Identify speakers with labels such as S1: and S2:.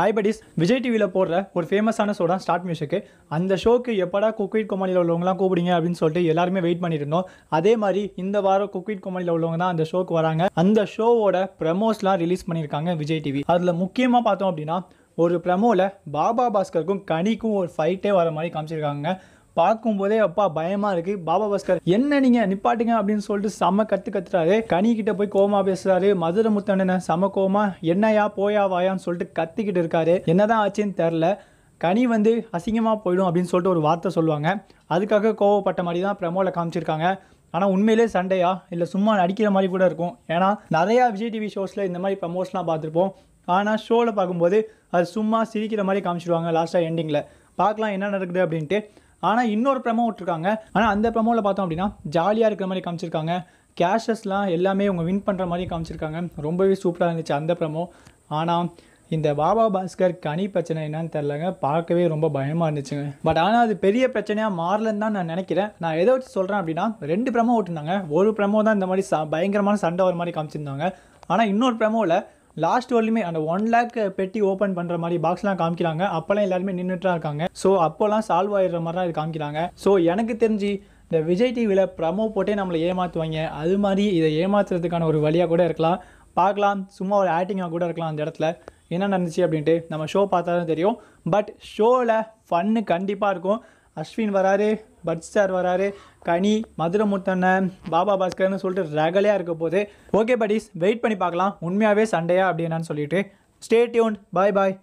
S1: hi buddies Vijay டிவியில் போடுற ஒரு ஃபேமஸான ஷோ தான் ஸ்டார்ட் மியூசிக்கு அந்த ஷோக்கு எப்படா குக்வீட் கொமானியில் உள்ளவங்களாம் கூப்பிடுங்க அப்படின்னு சொல்லிட்டு எல்லாருமே வெயிட் பண்ணியிருந்தோம் அதே மாதிரி இந்த வாரம் குக்வீட் கொமானியில் உள்ளவங்க தான் அந்த ஷோக்கு வராங்க அந்த ஷோவோட ப்ரமோஸ்லாம் ரிலீஸ் பண்ணியிருக்காங்க விஜய் டிவி அதில் முக்கியமாக பார்த்தோம் அப்படின்னா ஒரு ப்ரமோவில் பாபா பாஸ்கருக்கும் கனிக்கும் ஒரு ஃபைட்டே வர மாதிரி காமிச்சிருக்காங்க பார்க்கும்போதே அப்பா பயமாக இருக்குது பாபா பாஸ்கர் என்ன நீங்க நிப்பாட்டுங்க அப்படின்னு சொல்லிட்டு செம கற்று கத்துறாரு கனி கிட்ட போய் கோமா பேசுறாரு மதுரை முத்தண்ணன சம கோமா என்னையா போயா வாயான்னு சொல்லிட்டு கத்திக்கிட்டு இருக்காரு என்னதான் ஆச்சுன்னு தெரில கனி வந்து அசிங்கமாக போயிடும் அப்படின்னு சொல்லிட்டு ஒரு வார்த்தை சொல்லுவாங்க அதுக்காக கோவப்பட்ட மாதிரி தான் ப்ரமோவில் காமிச்சிருக்காங்க ஆனால் உண்மையிலே சண்டையா இல்லை சும்மா நடிக்கிற மாதிரி கூட இருக்கும் ஏன்னா நிறையா விஜய் டிவி ஷோஸில் இந்த மாதிரி ப்ரமோஸ்லாம் பார்த்துருப்போம் ஆனால் ஷோவில் பார்க்கும்போது அது சும்மா சிரிக்கிற மாதிரி காமிச்சிடுவாங்க லாஸ்ட்டாக எண்டிங்கில் பார்க்கலாம் என்ன நடக்குது அப்படின்ட்டு ஆனால் இன்னொரு ப்ரமோ விட்டுருக்காங்க ஆனால் அந்த ப்ரமோவில் பார்த்தோம் அப்படின்னா ஜாலியாக இருக்கிற மாதிரி காமிச்சிருக்காங்க கேஷஸ்லாம் எல்லாமே அவங்க வின் பண்ணுற மாதிரி காமிச்சிருக்காங்க ரொம்பவே சூப்பராக இருந்துச்சு அந்த ப்ரமோ ஆனால் இந்த பாபா பாஸ்கர் கனி பிரச்சனை என்னன்னு தெரிலங்க பார்க்கவே ரொம்ப பயமாக இருந்துச்சுங்க பட் ஆனால் அது பெரிய பிரச்சனையாக மாறலன்னு தான் நான் நினைக்கிறேன் நான் எதை வச்சு சொல்கிறேன் அப்படின்னா ரெண்டு ப்ரமோ விட்டுருந்தாங்க ஒரு ப்ரமோ தான் இந்த மாதிரி ச பயங்கரமான சண்டை வர மாதிரி காமிச்சிருந்தாங்க ஆனால் இன்னொரு ப்ரமோவில் லாஸ்ட் வரலுமே அந்த ஒன் லேக் பெட்டி ஓப்பன் பண்ணுற மாதிரி பாக்ஸ்லாம் காமிக்கிறாங்க அப்போல்லாம் எல்லாருமே நின்றுட்டு இருக்காங்க ஸோ அப்போல்லாம் சால்வ் ஆகிடுற மாதிரி தான் இது காமிக்கிறாங்க ஸோ எனக்கு தெரிஞ்சு இந்த விஜய் டிவியில் ப்ரமோ போட்டே நம்மளை ஏமாற்றுவாங்க அது மாதிரி இதை ஏமாத்துறதுக்கான ஒரு வழியாக கூட இருக்கலாம் பார்க்கலாம் சும்மா ஒரு ஆக்டிங்காக கூட இருக்கலாம் அந்த இடத்துல என்ன நடந்துச்சு அப்படின்ட்டு நம்ம ஷோ பார்த்தா தான் தெரியும் பட் ஷோவில் ஃபன்னு கண்டிப்பாக இருக்கும் அஸ்வின் வராரு பட் ஸ்டார் வராரு கனி மதுரை முத்தண்ணன் பாபா பாஸ்கர்னு சொல்லிட்டு ரகலையாக இருக்க போது ஓகே படிஸ் வெயிட் பண்ணி பார்க்கலாம் உண்மையாகவே சண்டையா அப்படின்னு சொல்லிட்டு ஸ்டே டியூன் பாய் பாய்